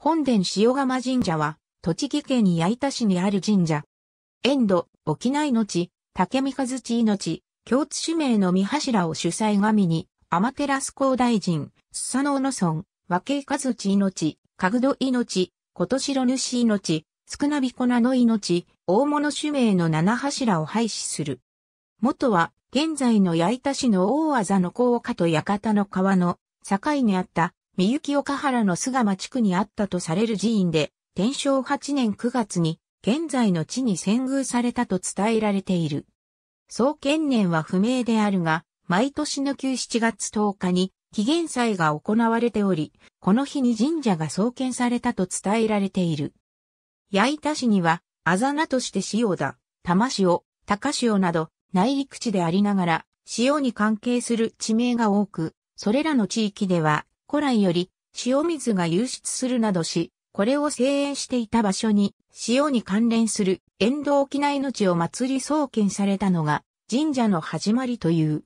本殿塩釜神社は、栃木県に矢板市にある神社。遠土、沖内の地、竹三和地命、共通主名の三柱を主催神に、天照高大臣、須佐野オ村、和慶和地命、かぐど命、ことしろ主命、少なびこなの命、大物主名の七柱を廃止する。元は、現在の矢板市の大技の高岡と館の川の境にあった三幸岡原の巣鴨地区にあったとされる寺院で、天正8年9月に、現在の地に遷宮されたと伝えられている。創建年は不明であるが、毎年の旧7月10日に、紀元祭が行われており、この日に神社が創建されたと伝えられている。八板市には、あざなとして塩田、玉塩、高塩など、内陸地でありながら、塩に関係する地名が多く、それらの地域では、古来より塩水が流出するなどし、これを制縁していた場所に塩に関連する沿道沖縄のを祭り創建されたのが神社の始まりという。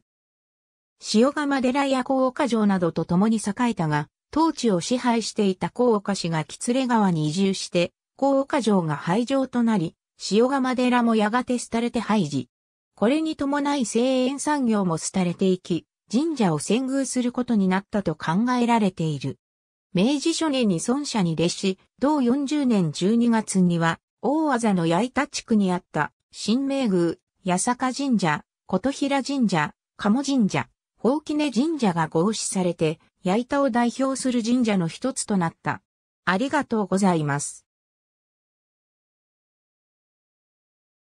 塩釜寺や高岡城などと共に栄えたが、当地を支配していた高岡市が喜連川に移住して、高岡城が廃城となり、塩釜寺もやがて廃れて廃寺。これに伴い製塩産業も廃れていき、神社を遷宮することになったと考えられている。明治初年に孫社に弟子、同40年12月には、大技の八板地区にあった、新明宮、八坂神社、琴平神社、鴨神社、宝木根神社が合祀されて、八板を代表する神社の一つとなった。ありがとうございます。